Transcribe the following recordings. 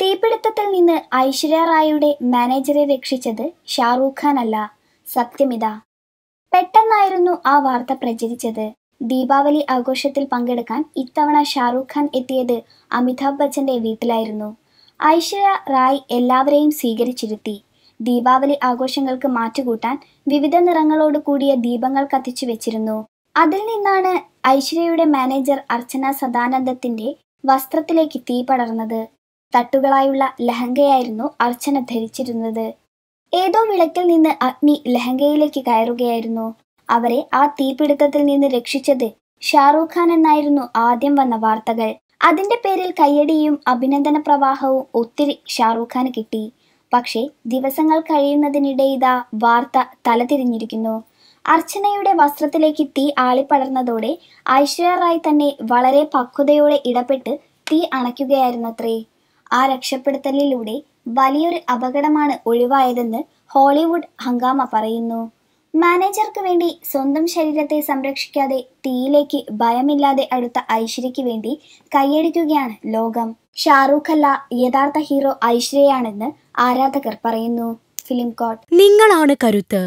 തീപിടുത്തത്തിൽ നിന്ന് ഐശ്വര്യ റായിയുടെ മാനേജറെ രക്ഷിച്ചത് ഷാറൂഖ് ഖാൻ അല്ല സത്യമിത പെട്ടെന്നായിരുന്നു ആ വാർത്ത പ്രചരിച്ചത് ദീപാവലി ആഘോഷത്തിൽ പങ്കെടുക്കാൻ ഇത്തവണ ഷാറൂഖ് ഖാൻ എത്തിയത് അമിതാഭ് ബച്ചന്റെ വീട്ടിലായിരുന്നു ഐശ്വര്യ റായ് എല്ലാവരെയും സ്വീകരിച്ചിരുത്തി ദീപാവലി ആഘോഷങ്ങൾക്ക് മാറ്റുകൂട്ടാൻ വിവിധ നിറങ്ങളോട് കൂടിയ ദീപങ്ങൾ കത്തിച്ചു വെച്ചിരുന്നു അതിൽ നിന്നാണ് ഐശ്വര്യയുടെ മാനേജർ അർച്ചന സദാനന്ദത്തിന്റെ വസ്ത്രത്തിലേക്ക് തീ പടർന്നത് തട്ടുകളായുള്ള ലഹങ്കയായിരുന്നു അർച്ചന ധരിച്ചിരുന്നത് ഏതോ വിളക്കിൽ നിന്ന് അഗ്നി ലഹങ്കയിലേക്ക് കയറുകയായിരുന്നു അവരെ ആ തീപിടുത്തത്തിൽ നിന്ന് രക്ഷിച്ചത് ഷാറൂഖ് ഖാൻ എന്നായിരുന്നു ആദ്യം വന്ന വാർത്തകൾ അതിന്റെ പേരിൽ കയ്യടിയും അഭിനന്ദന പ്രവാഹവും ഒത്തിരി ഷാറൂഖ് ഖാന് കിട്ടി പക്ഷേ ദിവസങ്ങൾ കഴിയുന്നതിനിടെ ഇതാ വാർത്ത തലതിരിഞ്ഞിരിക്കുന്നു അർച്ചനയുടെ വസ്ത്രത്തിലേക്ക് തീ ആളിപ്പടർന്നതോടെ ഐശ്വര്യ റായ് തന്നെ വളരെ പക്വതയോടെ ഇടപെട്ട് തീ അണയ്ക്കുകയായിരുന്നത്രേ ആ രക്ഷപ്പെടുത്തലിലൂടെ വലിയൊരു അപകടമാണ് ഒഴിവായതെന്ന് ഹോളിവുഡ് ഹങ്കാമ പറയുന്നു മാനേജർക്ക് വേണ്ടി സ്വന്തം ശരീരത്തെ സംരക്ഷിക്കാതെ തീയിലേക്ക് ഭയമില്ലാതെ അടുത്ത ഐശ്വര്യയ്ക്ക് വേണ്ടി കൈയടിക്കുകയാണ് ലോകം ഷാറൂഖ് അല്ല യഥാർത്ഥ ഹീറോ ഐശ്വര്യയാണെന്ന് ആരാധകർ പറയുന്നു ഫിലിം കോട്ട് നിങ്ങളാണ് കരുത്ത്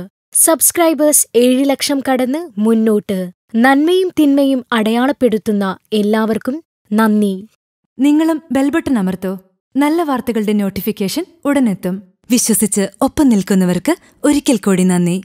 സബ്സ്ക്രൈബേഴ്സ് ഏഴ് ലക്ഷം കടന്ന് മുന്നോട്ട് നന്മയും തിന്മയും അടയാളപ്പെടുത്തുന്ന എല്ലാവർക്കും നന്ദി നിങ്ങളും ബെൽബട്ടൺ അമർത്തോ നല്ല വാർത്തകളുടെ നോട്ടിഫിക്കേഷൻ ഉടനെത്തും വിശ്വസിച്ച് ഒപ്പം നിൽക്കുന്നവർക്ക് ഒരിക്കൽ കൂടി നന്ദി